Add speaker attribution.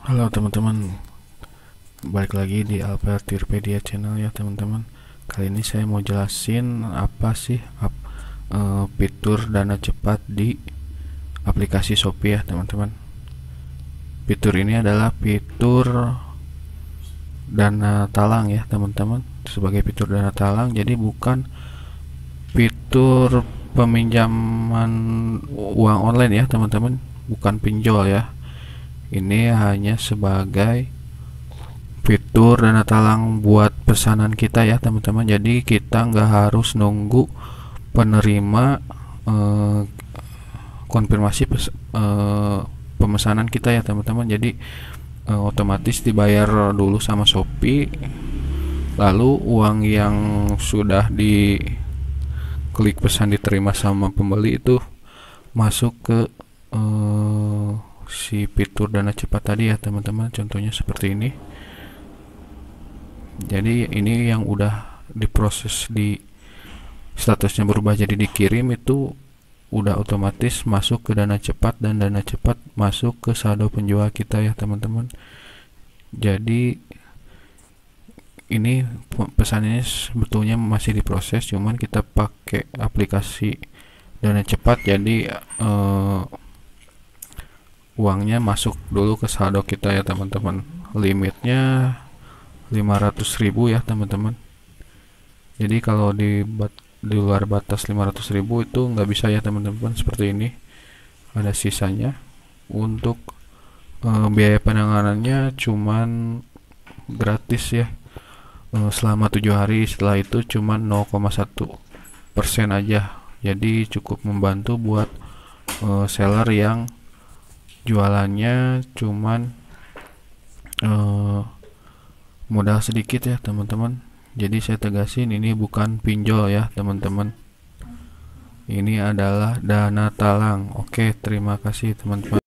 Speaker 1: Halo teman-teman Balik lagi di Albert Tirpedia channel ya teman-teman Kali ini saya mau jelasin apa sih ap, e, fitur dana cepat di aplikasi Shopee ya teman-teman Fitur ini adalah fitur dana talang ya teman-teman Sebagai fitur dana talang jadi bukan fitur peminjaman uang online ya teman-teman Bukan pinjol ya ini hanya sebagai fitur dan talang buat pesanan kita ya teman-teman jadi kita nggak harus nunggu penerima eh, konfirmasi pes, eh, pemesanan kita ya teman-teman jadi eh, otomatis dibayar dulu sama Shopee lalu uang yang sudah di klik pesan diterima sama pembeli itu masuk ke eh, si fitur dana cepat tadi ya teman-teman contohnya seperti ini jadi ini yang udah diproses di statusnya berubah jadi dikirim itu udah otomatis masuk ke dana cepat dan dana cepat masuk ke saldo penjual kita ya teman-teman jadi ini pesan ini sebetulnya masih diproses cuman kita pakai aplikasi dana cepat jadi eh, uangnya masuk dulu ke saldo kita ya teman-teman limitnya 500.000 ya teman-teman jadi kalau di bat, di luar batas 500.000 itu nggak bisa ya teman-teman seperti ini ada sisanya untuk e, biaya penanganannya cuman gratis ya e, selama tujuh hari setelah itu cuman 0,1 persen aja jadi cukup membantu buat e, seller yang jualannya cuman uh, modal sedikit ya teman-teman jadi saya tegasin ini bukan pinjol ya teman-teman ini adalah dana talang oke terima kasih teman-teman